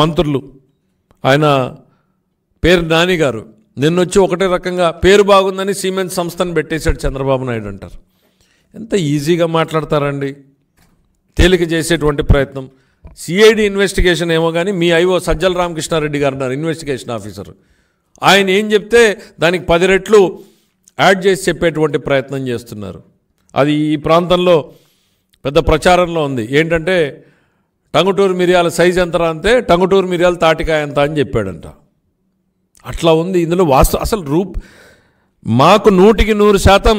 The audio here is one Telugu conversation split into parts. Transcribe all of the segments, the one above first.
మంత్రులు ఆయన పేరు నాని గారు నిన్నొచ్చి ఒకటే రకంగా పేరు బాగుందని సిమెంట్ సంస్థను పెట్టేశాడు చంద్రబాబు నాయుడు అంటారు ఎంత ఈజీగా మాట్లాడతారండి తేలిక చేసేటువంటి ప్రయత్నం సిఐడి ఇన్వెస్టిగేషన్ ఏమో కానీ మీ ఐఓ సజ్జల రామకృష్ణారెడ్డి గారు అన్నారు ఇన్వెస్టిగేషన్ ఆఫీసర్ ఆయన ఏం చెప్తే దానికి పది రెట్లు యాడ్ చేసి చెప్పేటువంటి ప్రయత్నం చేస్తున్నారు అది ఈ ప్రాంతంలో పెద్ద ప్రచారంలో ఉంది ఏంటంటే టంగుటూరు మిరియాల సైజ్ ఎంత అంతే టంగుటూరు మిరియాల తాటికాయ ఎంత అని చెప్పాడంట అట్లా ఉంది ఇందులో వాస్తు అసలు రూప్ మాకు నూటికి నూరు శాతం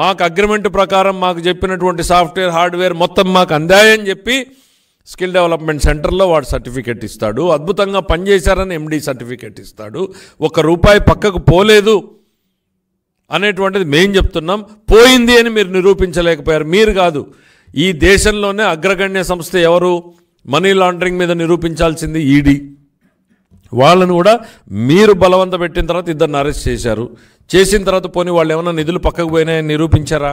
మాకు అగ్రిమెంట్ ప్రకారం మాకు చెప్పినటువంటి సాఫ్ట్వేర్ హార్డ్వేర్ మొత్తం మాకు అందాయని చెప్పి స్కిల్ డెవలప్మెంట్ సెంటర్లో వాడు సర్టిఫికేట్ ఇస్తాడు అద్భుతంగా పనిచేశారని ఎండీ సర్టిఫికేట్ ఇస్తాడు ఒక రూపాయి పక్కకు పోలేదు అనేటువంటిది మేం చెప్తున్నాం పోయింది అని మీరు నిరూపించలేకపోయారు మీరు కాదు ఈ దేశంలోనే అగ్రగణ్య సంస్థ ఎవరు మనీ లాండరింగ్ మీద నిరూపించాల్సింది ఈడీ వాళ్ళను కూడా మీరు బలవంత పెట్టిన తర్వాత ఇద్దరిని అరెస్ట్ చేశారు చేసిన తర్వాత పోనీ వాళ్ళు ఏమైనా నిధులు పక్కకు పోయినాయని నిరూపించారా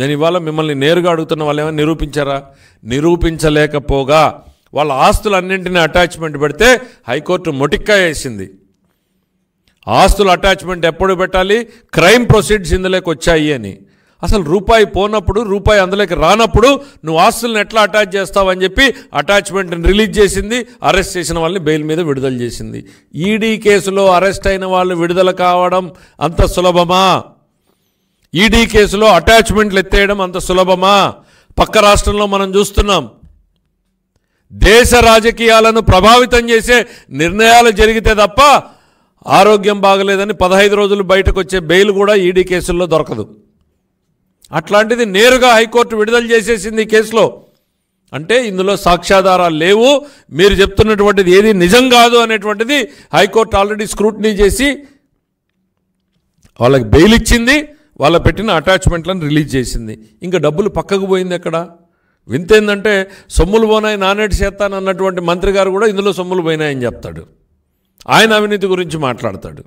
నేను ఇవాళ మిమ్మల్ని నేరుగా అడుగుతున్న వాళ్ళు ఏమైనా నిరూపించారా నిరూపించలేకపోగా వాళ్ళ ఆస్తులన్నింటినీ అటాచ్మెంట్ పెడితే హైకోర్టు మొటిక్కా వేసింది ఆస్తుల అటాచ్మెంట్ ఎప్పుడు పెట్టాలి క్రైమ్ ప్రొసీడ్స్ ఇందులోకి వచ్చాయి అని అసలు రూపాయి పోనప్పుడు రూపాయి అందులోకి రానప్పుడు నువ్వు ఆస్తులను ఎట్లా అటాచ్ చేస్తావని చెప్పి అటాచ్మెంట్ని రిలీజ్ చేసింది అరెస్ట్ చేసిన వాళ్ళని బెయిల్ మీద విడుదల చేసింది ఈడీ కేసులో అరెస్ట్ అయిన వాళ్ళు విడుదల కావడం అంత సులభమా ఈడీ కేసులో అటాచ్మెంట్లు ఎత్తేయడం అంత సులభమా పక్క రాష్ట్రంలో మనం చూస్తున్నాం దేశ రాజకీయాలను ప్రభావితం చేసే నిర్ణయాలు జరిగితే తప్ప ఆరోగ్యం బాగలేదని పదహైదు రోజులు బయటకు వచ్చే బెయిల్ కూడా ఈడీ కేసుల్లో దొరకదు అట్లాంటిది నేరుగా హైకోర్టు విడుదల చేసేసింది ఈ కేసులో అంటే ఇందులో సాక్ష్యాధారాలు లేవు మీరు చెప్తున్నటువంటిది ఏది నిజం కాదు అనేటువంటిది హైకోర్టు ఆల్రెడీ స్క్రూటినీ చేసి వాళ్ళకి బెయిల్ ఇచ్చింది వాళ్ళ పెట్టిన అటాచ్మెంట్లను రిలీజ్ చేసింది ఇంకా డబ్బులు పక్కకు పోయింది ఎక్కడ ఏంటంటే సొమ్ములు పోనాయి నానేటి చేస్తాను అన్నటువంటి మంత్రి గారు కూడా ఇందులో సొమ్ములు పోయినాయని చెప్తాడు ఆయన అవినీతి గురించి మాట్లాడతాడు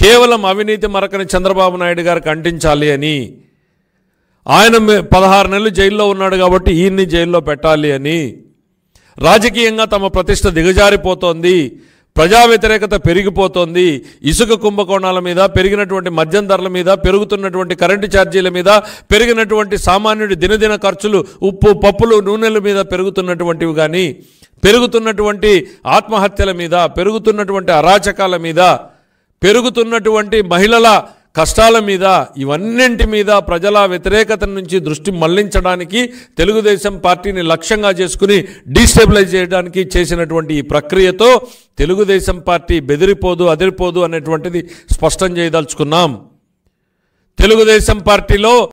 కేవలం అవినీతి మరకని చంద్రబాబు నాయుడు గారికి అంటించాలి అని ఆయన పదహారు నెలలు జైల్లో ఉన్నాడు కాబట్టి ఈయన్ని జైల్లో పెట్టాలి అని రాజకీయంగా తమ ప్రతిష్ట దిగజారిపోతోంది ప్రజా వ్యతిరేకత పెరిగిపోతోంది ఇసుక కుంభకోణాల మీద పెరిగినటువంటి మద్యం ధరల మీద పెరుగుతున్నటువంటి కరెంటు ఛార్జీల మీద పెరిగినటువంటి సామాన్యుడి దినదిన ఖర్చులు ఉప్పు పప్పులు నూనెల మీద పెరుగుతున్నటువంటివి కానీ పెరుగుతున్నటువంటి ఆత్మహత్యల మీద పెరుగుతున్నటువంటి అరాచకాల మీద పెరుగుతున్నటువంటి మహిళల కష్టాల మీద ఇవన్నింటి మీద ప్రజల వ్యతిరేకత నుంచి దృష్టి మళ్లించడానికి తెలుగుదేశం పార్టీని లక్ష్యంగా చేసుకుని డీస్టెబిలైజ్ చేయడానికి చేసినటువంటి ఈ ప్రక్రియతో తెలుగుదేశం పార్టీ బెదిరిపోదు అదిరిపోదు అనేటువంటిది స్పష్టం చేయదలుచుకున్నాం తెలుగుదేశం పార్టీలో